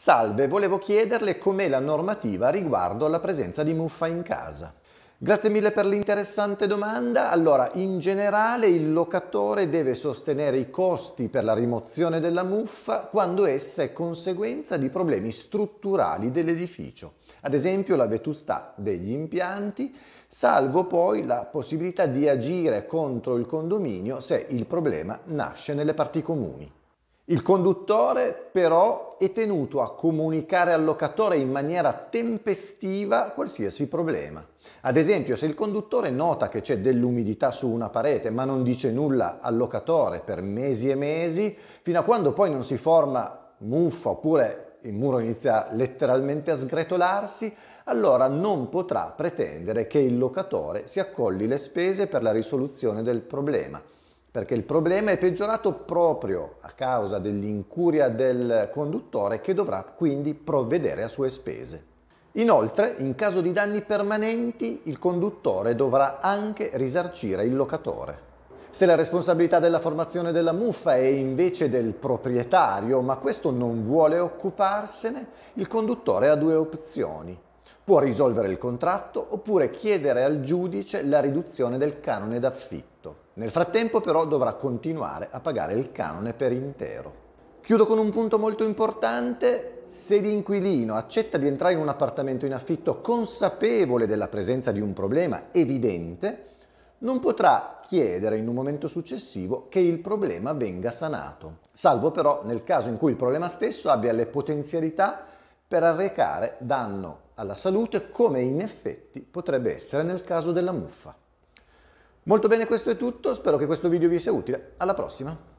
Salve, volevo chiederle com'è la normativa riguardo alla presenza di muffa in casa. Grazie mille per l'interessante domanda. Allora, in generale il locatore deve sostenere i costi per la rimozione della muffa quando essa è conseguenza di problemi strutturali dell'edificio, ad esempio la vetustà degli impianti, salvo poi la possibilità di agire contro il condominio se il problema nasce nelle parti comuni. Il conduttore però è tenuto a comunicare al locatore in maniera tempestiva qualsiasi problema. Ad esempio, se il conduttore nota che c'è dell'umidità su una parete ma non dice nulla al locatore per mesi e mesi, fino a quando poi non si forma muffa oppure il muro inizia letteralmente a sgretolarsi, allora non potrà pretendere che il locatore si accolli le spese per la risoluzione del problema perché il problema è peggiorato proprio a causa dell'incuria del conduttore che dovrà quindi provvedere a sue spese. Inoltre, in caso di danni permanenti, il conduttore dovrà anche risarcire il locatore. Se la responsabilità della formazione della muffa è invece del proprietario, ma questo non vuole occuparsene, il conduttore ha due opzioni. Può risolvere il contratto oppure chiedere al giudice la riduzione del canone d'affitto. Nel frattempo però dovrà continuare a pagare il canone per intero. Chiudo con un punto molto importante. Se l'inquilino accetta di entrare in un appartamento in affitto consapevole della presenza di un problema evidente, non potrà chiedere in un momento successivo che il problema venga sanato, salvo però nel caso in cui il problema stesso abbia le potenzialità per arrecare danno alla salute come in effetti potrebbe essere nel caso della muffa. Molto bene, questo è tutto, spero che questo video vi sia utile. Alla prossima!